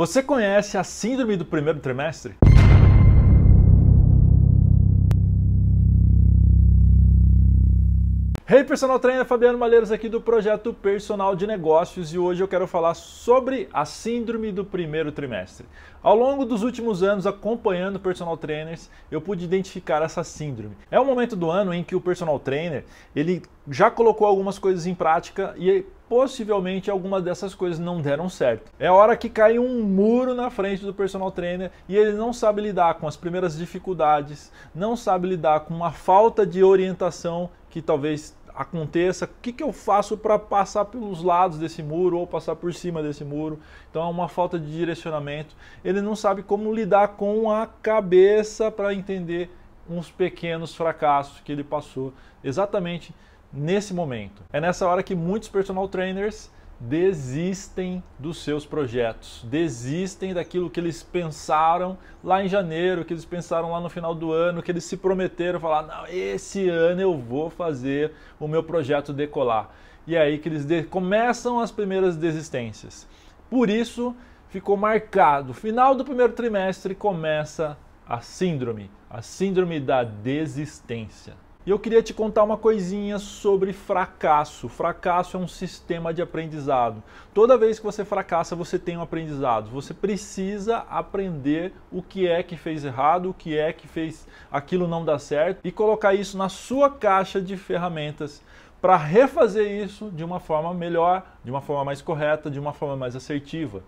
Você conhece a síndrome do primeiro trimestre? Hey personal trainer, Fabiano Maleiros aqui do projeto Personal de Negócios e hoje eu quero falar sobre a síndrome do primeiro trimestre. Ao longo dos últimos anos acompanhando personal trainers, eu pude identificar essa síndrome. É um momento do ano em que o personal trainer, ele já colocou algumas coisas em prática e possivelmente algumas dessas coisas não deram certo. É hora que cai um muro na frente do personal trainer e ele não sabe lidar com as primeiras dificuldades, não sabe lidar com uma falta de orientação que talvez aconteça, o que, que eu faço para passar pelos lados desse muro ou passar por cima desse muro. Então é uma falta de direcionamento. Ele não sabe como lidar com a cabeça para entender uns pequenos fracassos que ele passou exatamente nesse momento. É nessa hora que muitos personal trainers desistem dos seus projetos, desistem daquilo que eles pensaram lá em janeiro, que eles pensaram lá no final do ano, que eles se prometeram, falar, não, esse ano eu vou fazer o meu projeto decolar. E é aí que eles começam as primeiras desistências. Por isso, ficou marcado, final do primeiro trimestre começa a síndrome, a síndrome da desistência. E eu queria te contar uma coisinha sobre fracasso. Fracasso é um sistema de aprendizado. Toda vez que você fracassa, você tem um aprendizado. Você precisa aprender o que é que fez errado, o que é que fez aquilo não dar certo e colocar isso na sua caixa de ferramentas para refazer isso de uma forma melhor, de uma forma mais correta, de uma forma mais assertiva.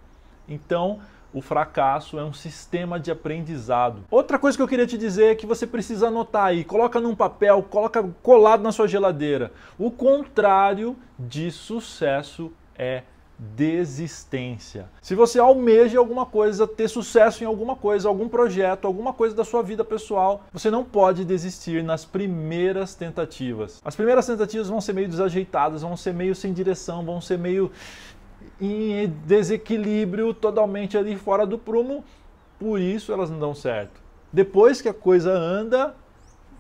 Então, o fracasso é um sistema de aprendizado. Outra coisa que eu queria te dizer é que você precisa anotar aí, coloca num papel, coloca colado na sua geladeira. O contrário de sucesso é desistência. Se você almeja alguma coisa, ter sucesso em alguma coisa, algum projeto, alguma coisa da sua vida pessoal, você não pode desistir nas primeiras tentativas. As primeiras tentativas vão ser meio desajeitadas, vão ser meio sem direção, vão ser meio em desequilíbrio, totalmente ali fora do prumo, por isso elas não dão certo. Depois que a coisa anda,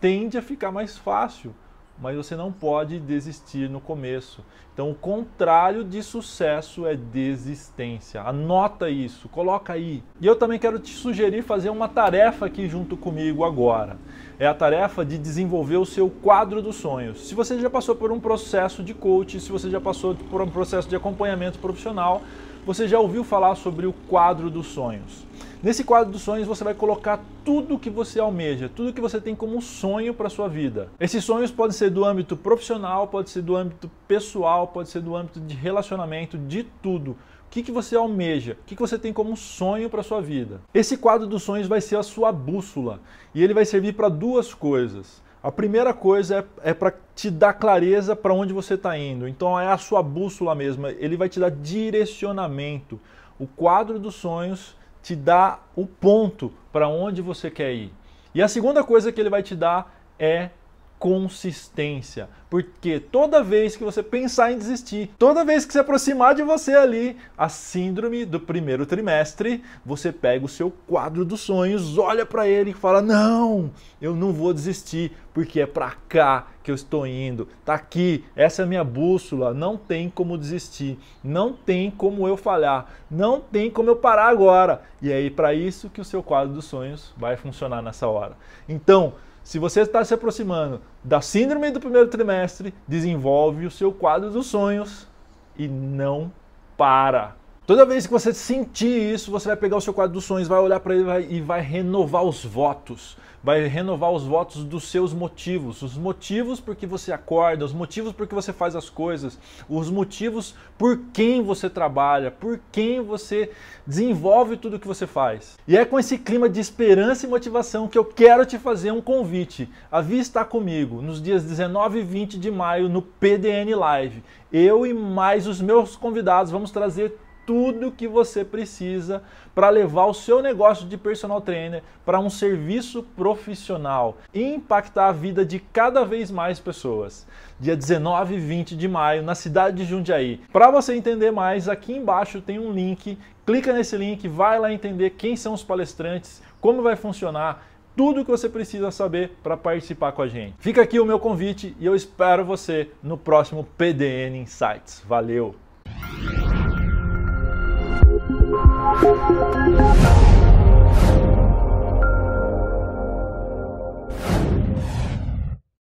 tende a ficar mais fácil mas você não pode desistir no começo. Então, o contrário de sucesso é desistência. Anota isso, coloca aí. E eu também quero te sugerir fazer uma tarefa aqui junto comigo agora. É a tarefa de desenvolver o seu quadro dos sonhos. Se você já passou por um processo de coaching, se você já passou por um processo de acompanhamento profissional, você já ouviu falar sobre o quadro dos sonhos. Nesse quadro dos sonhos você vai colocar tudo que você almeja, tudo que você tem como sonho para sua vida. Esses sonhos podem ser do âmbito profissional, pode ser do âmbito pessoal, pode ser do âmbito de relacionamento, de tudo. O que, que você almeja? O que, que você tem como sonho para sua vida? Esse quadro dos sonhos vai ser a sua bússola e ele vai servir para duas coisas. A primeira coisa é, é para te dar clareza para onde você está indo. Então é a sua bússola mesma. Ele vai te dar direcionamento. O quadro dos sonhos te dá o ponto para onde você quer ir. E a segunda coisa que ele vai te dar é consistência. Porque toda vez que você pensar em desistir, toda vez que se aproximar de você ali, a síndrome do primeiro trimestre, você pega o seu quadro dos sonhos, olha para ele e fala: "Não, eu não vou desistir, porque é para cá que eu estou indo. Tá aqui, essa é a minha bússola, não tem como desistir, não tem como eu falhar, não tem como eu parar agora". E é aí para isso que o seu quadro dos sonhos vai funcionar nessa hora. Então, se você está se aproximando da síndrome do primeiro trimestre, desenvolve o seu quadro dos sonhos e não para. Toda vez que você sentir isso, você vai pegar o seu quadro dos sonhos, vai olhar para ele vai, e vai renovar os votos. Vai renovar os votos dos seus motivos. Os motivos por que você acorda, os motivos por que você faz as coisas, os motivos por quem você trabalha, por quem você desenvolve tudo o que você faz. E é com esse clima de esperança e motivação que eu quero te fazer um convite. A está comigo nos dias 19 e 20 de maio no PDN Live. Eu e mais os meus convidados vamos trazer tudo que você precisa para levar o seu negócio de personal trainer para um serviço profissional e impactar a vida de cada vez mais pessoas. Dia 19 e 20 de maio na cidade de Jundiaí. Para você entender mais, aqui embaixo tem um link. Clica nesse link, vai lá entender quem são os palestrantes, como vai funcionar, tudo que você precisa saber para participar com a gente. Fica aqui o meu convite e eu espero você no próximo PDN Insights. Valeu! Thank you.